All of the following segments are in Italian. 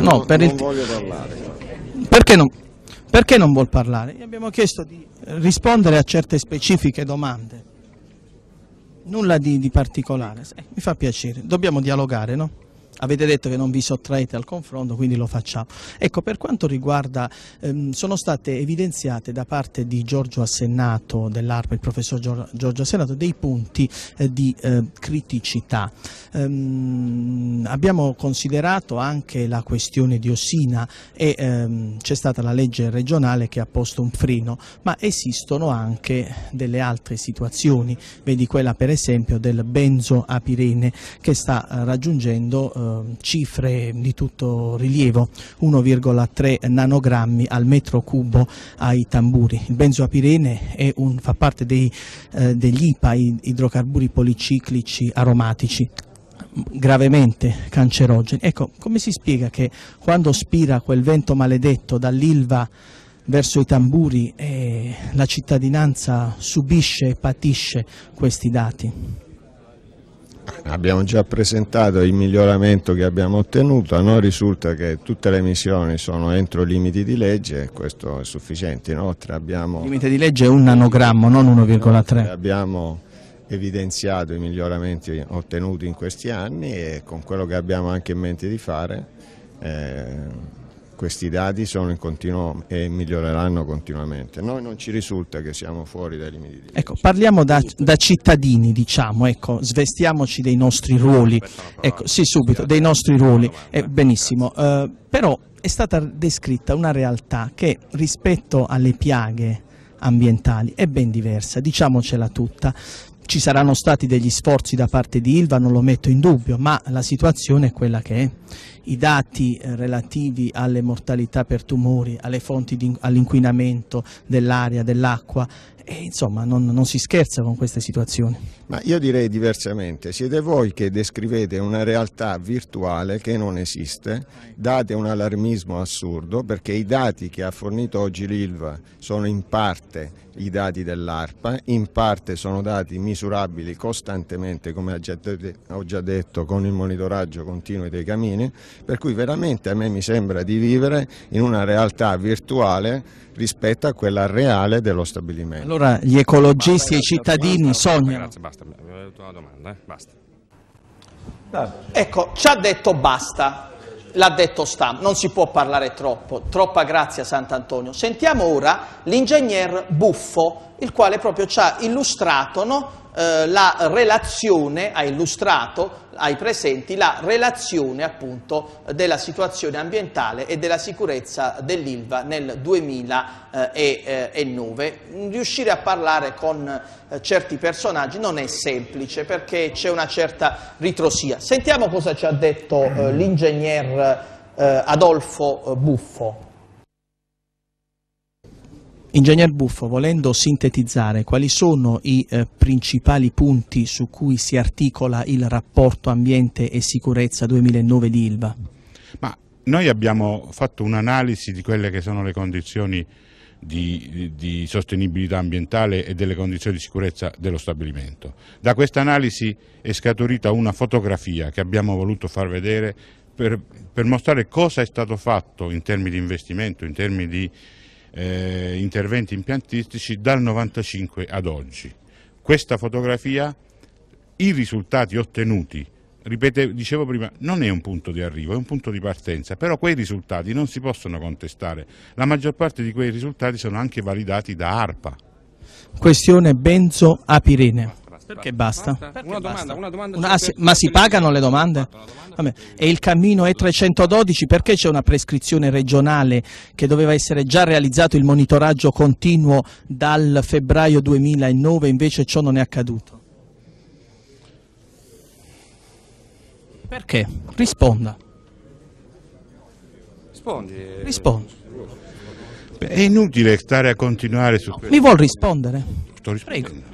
No, no, per non il... voglio parlare. Perché non, perché non vuol parlare? Gli abbiamo chiesto di rispondere a certe specifiche domande. Nulla di, di particolare. Eh, mi fa piacere, dobbiamo dialogare, no? avete detto che non vi sottraete al confronto, quindi lo facciamo. Ecco, per quanto riguarda, ehm, sono state evidenziate da parte di Giorgio Assennato dell'ARPA, il professor Giorgio Assennato, dei punti eh, di eh, criticità. Ehm, abbiamo considerato anche la questione di Ossina e ehm, c'è stata la legge regionale che ha posto un freno, ma esistono anche delle altre situazioni, vedi quella per esempio del benzo apirene che sta eh, raggiungendo eh, Ehm, cifre di tutto rilievo, 1,3 nanogrammi al metro cubo ai tamburi. Il benzoapirene un, fa parte dei, eh, degli IPA, idrocarburi policiclici aromatici, gravemente cancerogeni. Ecco, come si spiega che quando spira quel vento maledetto dall'Ilva verso i tamburi eh, la cittadinanza subisce e patisce questi dati? abbiamo già presentato il miglioramento che abbiamo ottenuto, a noi risulta che tutte le emissioni sono entro limiti di legge, e questo è sufficiente, inoltre abbiamo... Il limite di legge è un nanogrammo, non 1,3. Abbiamo evidenziato i miglioramenti ottenuti in questi anni e con quello che abbiamo anche in mente di fare... Eh, questi dati sono in continuo e miglioreranno continuamente. Noi non ci risulta che siamo fuori dai limiti di Ecco, parliamo da, da cittadini, diciamo, ecco, svestiamoci dei nostri ruoli. Ecco, sì, subito, dei nostri ruoli. Eh, benissimo, eh, però è stata descritta una realtà che rispetto alle piaghe ambientali è ben diversa, diciamocela tutta. Ci saranno stati degli sforzi da parte di Ilva, non lo metto in dubbio, ma la situazione è quella che è. I dati eh, relativi alle mortalità per tumori, alle fonti all'inquinamento dell'aria, dell'acqua, e, insomma, non, non, si scherza con queste situazioni. Ma io direi diversamente, siete voi che descrivete una realtà virtuale che non esiste, date un allarmismo assurdo perché i dati che ha fornito oggi l'ILVA sono in parte i dati dell'ARPA, in parte sono dati misurabili costantemente, come ho già detto, con il monitoraggio continuo dei camini, per cui veramente a me mi sembra di vivere in una realtà virtuale rispetto a quella reale dello stabilimento. Allora gli ecologisti e i cittadini domanda, sognano. Grazie, basta, mi avuto una domanda, eh? basta. Ecco, ci ha detto basta, l'ha detto Stam, non si può parlare troppo, troppa grazia Sant'Antonio. Sentiamo ora l'ingegner Buffo, il quale proprio ci ha illustrato no, eh, la relazione, ha illustrato ai presenti la relazione appunto della situazione ambientale e della sicurezza dell'ILVA nel 2009. Riuscire a parlare con eh, certi personaggi non è semplice perché c'è una certa ritrosia. Sentiamo cosa ci ha detto eh, l'ingegner eh, Adolfo Buffo. Ingegner Buffo, volendo sintetizzare, quali sono i eh, principali punti su cui si articola il rapporto ambiente e sicurezza 2009 di Ilva? Ma noi abbiamo fatto un'analisi di quelle che sono le condizioni di, di, sostenibilità ambientale e delle condizioni di sicurezza dello stabilimento. Da questa analisi è scaturita una fotografia che abbiamo voluto far vedere per, per mostrare cosa è stato fatto in termini di investimento, in termini di eh, interventi impiantistici dal 1995 ad oggi. Questa fotografia, i risultati ottenuti, ripete, dicevo prima, non è un punto di arrivo, è un punto di partenza, però quei risultati non si possono contestare. La maggior parte di quei risultati sono anche validati da ARPA. Questione Benzo Apirene basta. Perché basta? Perché una, basta? una domanda, una, ah, ma si pagano le domande? Domanda e il cammino E312 perché c'è una prescrizione regionale che doveva essere già realizzato il monitoraggio continuo dal febbraio 2009 invece ciò non è accaduto? Perché? Risponda. Rispondi. Rispondi. È inutile stare a continuare su no, questo. Mi vuol rispondere? Sto rispondendo. Prego.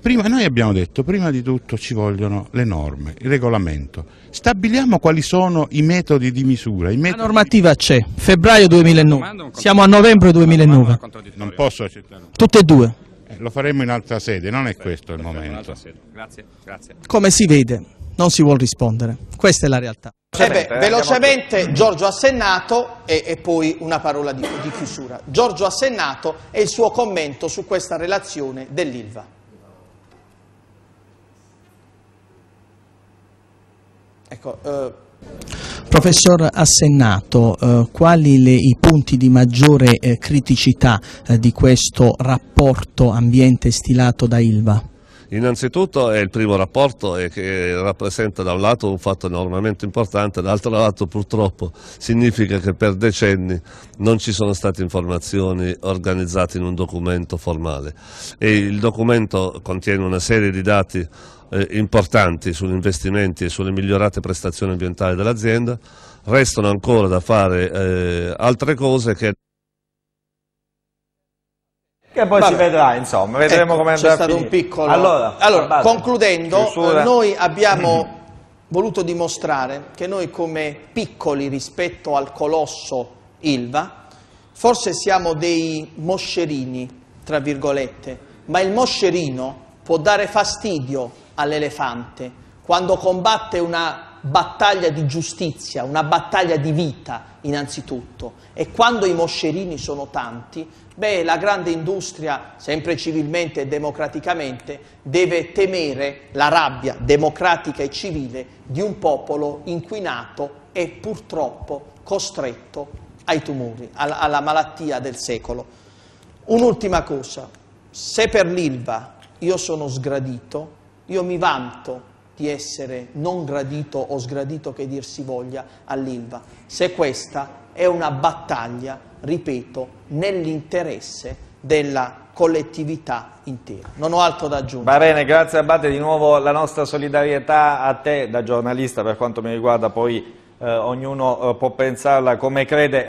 Prima, noi abbiamo detto, prima di tutto ci vogliono le norme, il regolamento. Stabiliamo quali sono i metodi di misura. Metodi la normativa c'è, febbraio 2009, siamo a novembre 2009. Non posso accettare. Tutte e due. Eh, lo faremo in altra sede, non è questo il momento. Grazie, grazie. Come si vede, non si vuole rispondere. Questa è la realtà. Eh beh, eh, velocemente Giorgio Assennato e, e poi una parola di, di chiusura. Giorgio Assennato e il suo commento su questa relazione dell'ILVA. Ecco, eh... Professor Assennato, eh, quali le, i punti di maggiore eh, criticità eh, di questo rapporto ambiente stilato da Ilva? Innanzitutto è il primo rapporto eh, che rappresenta da un lato un fatto enormemente importante, dall'altro lato purtroppo significa che per decenni non ci sono state informazioni organizzate in un documento formale e il documento contiene una serie di dati eh, importanti sugli investimenti e sulle migliorate prestazioni ambientali dell'azienda, restano ancora da fare eh, altre cose che... Che poi Vabbè. si vedrà, insomma, vedremo ecco, come andrà. C'è stato un piccolo... Allora, allora concludendo, chiusura. Eh, noi abbiamo voluto dimostrare che noi come piccoli rispetto al colosso Ilva, forse siamo dei moscerini, tra virgolette, ma il moscerino può dare fastidio all'elefante, quando combatte una battaglia di giustizia, una battaglia di vita innanzitutto. E quando i moscerini sono tanti, beh, la grande industria, sempre civilmente e democraticamente, deve temere la rabbia democratica e civile di un popolo inquinato e purtroppo costretto ai tumori, alla, alla malattia del secolo. Un'ultima cosa, se per l'Ilva io sono sgradito, io mi vanto di essere non gradito o sgradito che dir si voglia all'Ilva, se questa è una battaglia, ripeto, nell'interesse della collettività intera. Non ho altro da aggiungere. Va bene, grazie Abate, di nuovo la nostra solidarietà a te da giornalista per quanto mi riguarda, poi eh, ognuno eh, può pensarla come crede.